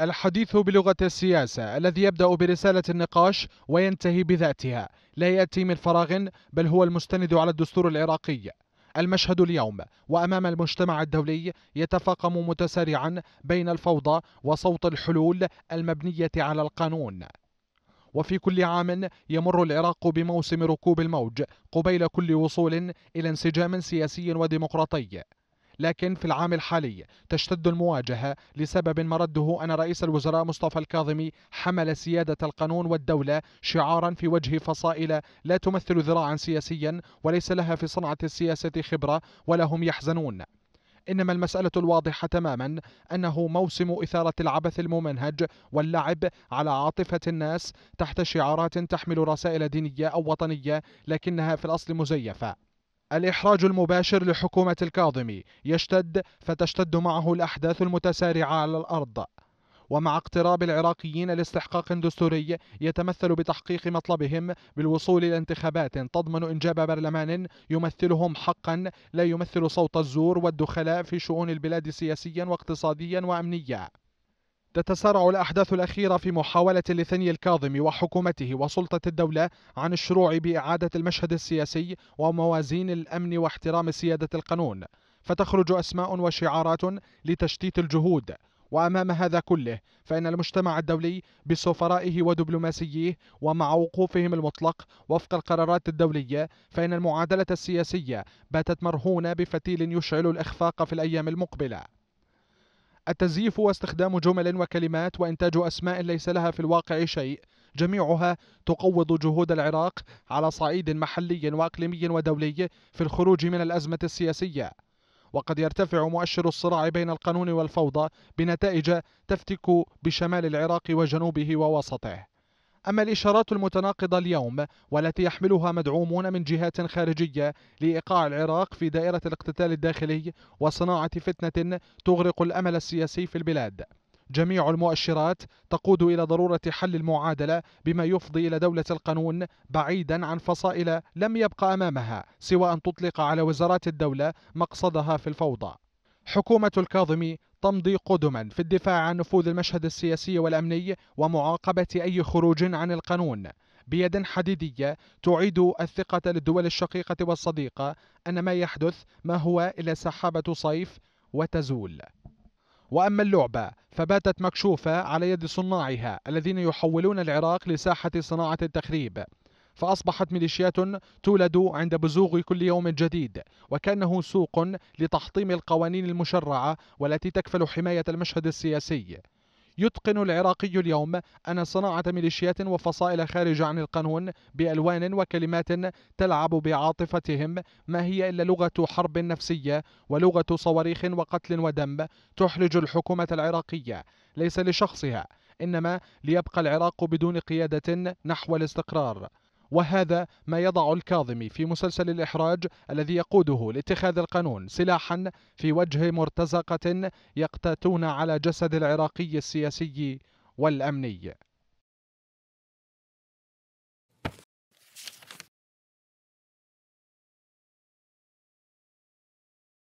الحديث بلغة السياسة الذي يبدأ برسالة النقاش وينتهي بذاتها لا يأتي من فراغ بل هو المستند على الدستور العراقي المشهد اليوم وأمام المجتمع الدولي يتفاقم متسارعا بين الفوضى وصوت الحلول المبنية على القانون وفي كل عام يمر العراق بموسم ركوب الموج قبيل كل وصول إلى انسجام سياسي وديمقراطي لكن في العام الحالي تشتد المواجهة لسبب مرده أن رئيس الوزراء مصطفى الكاظمي حمل سيادة القانون والدولة شعارا في وجه فصائل لا تمثل ذراعا سياسيا وليس لها في صنعة السياسة خبرة ولا هم يحزنون إنما المسألة الواضحة تماما أنه موسم إثارة العبث الممنهج واللعب على عاطفة الناس تحت شعارات تحمل رسائل دينية أو وطنية لكنها في الأصل مزيفة الإحراج المباشر لحكومة الكاظمي يشتد فتشتد معه الأحداث المتسارعة على الأرض ومع اقتراب العراقيين لاستحقاق دستوري يتمثل بتحقيق مطلبهم بالوصول إلى انتخابات تضمن إنجاب برلمان يمثلهم حقا لا يمثل صوت الزور والدخلاء في شؤون البلاد سياسيا واقتصاديا وأمنيا تتسارع الأحداث الأخيرة في محاولة لثني الكاظم وحكومته وسلطة الدولة عن الشروع بإعادة المشهد السياسي وموازين الأمن واحترام سيادة القانون فتخرج أسماء وشعارات لتشتيت الجهود وأمام هذا كله فإن المجتمع الدولي بسفرائه ودبلوماسيه ومع وقوفهم المطلق وفق القرارات الدولية فإن المعادلة السياسية باتت مرهونة بفتيل يشعل الإخفاق في الأيام المقبلة التزييف واستخدام جمل وكلمات وإنتاج أسماء ليس لها في الواقع شيء جميعها تقوض جهود العراق على صعيد محلي وإقليمي ودولي في الخروج من الأزمة السياسية وقد يرتفع مؤشر الصراع بين القانون والفوضى بنتائج تفتك بشمال العراق وجنوبه ووسطه أما الإشارات المتناقضة اليوم والتي يحملها مدعومون من جهات خارجية لإيقاع العراق في دائرة الاقتتال الداخلي وصناعة فتنة تغرق الأمل السياسي في البلاد جميع المؤشرات تقود إلى ضرورة حل المعادلة بما يفضي إلى دولة القانون بعيدا عن فصائل لم يبقى أمامها سوى أن تطلق على وزارات الدولة مقصدها في الفوضى حكومة الكاظمي تمضي قدما في الدفاع عن نفوذ المشهد السياسي والأمني ومعاقبة أي خروج عن القانون بيد حديدية تعيد الثقة للدول الشقيقة والصديقة أن ما يحدث ما هو إلا سحابة صيف وتزول وأما اللعبة فباتت مكشوفة على يد صناعها الذين يحولون العراق لساحة صناعة التخريب فأصبحت ميليشيات تولد عند بزوغ كل يوم جديد وكأنه سوق لتحطيم القوانين المشرعة والتي تكفل حماية المشهد السياسي يتقن العراقي اليوم أن صناعة ميليشيات وفصائل خارجة عن القانون بألوان وكلمات تلعب بعاطفتهم ما هي إلا لغة حرب نفسية ولغة صواريخ وقتل ودم تحرج الحكومة العراقية ليس لشخصها إنما ليبقى العراق بدون قيادة نحو الاستقرار وهذا ما يضع الكاظمي في مسلسل الإحراج الذي يقوده لاتخاذ القانون سلاحا في وجه مرتزقة يقتاتون على جسد العراقي السياسي والأمني